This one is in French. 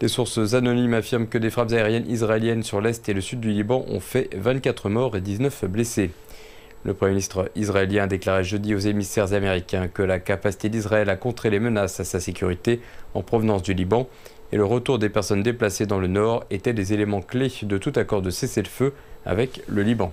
Des sources anonymes affirment que des frappes aériennes israéliennes sur l'est et le sud du Liban ont fait 24 morts et 19 blessés. Le Premier ministre israélien a déclaré jeudi aux émissaires américains que la capacité d'Israël à contrer les menaces à sa sécurité en provenance du Liban et le retour des personnes déplacées dans le nord étaient des éléments clés de tout accord de cessez-le-feu avec le Liban.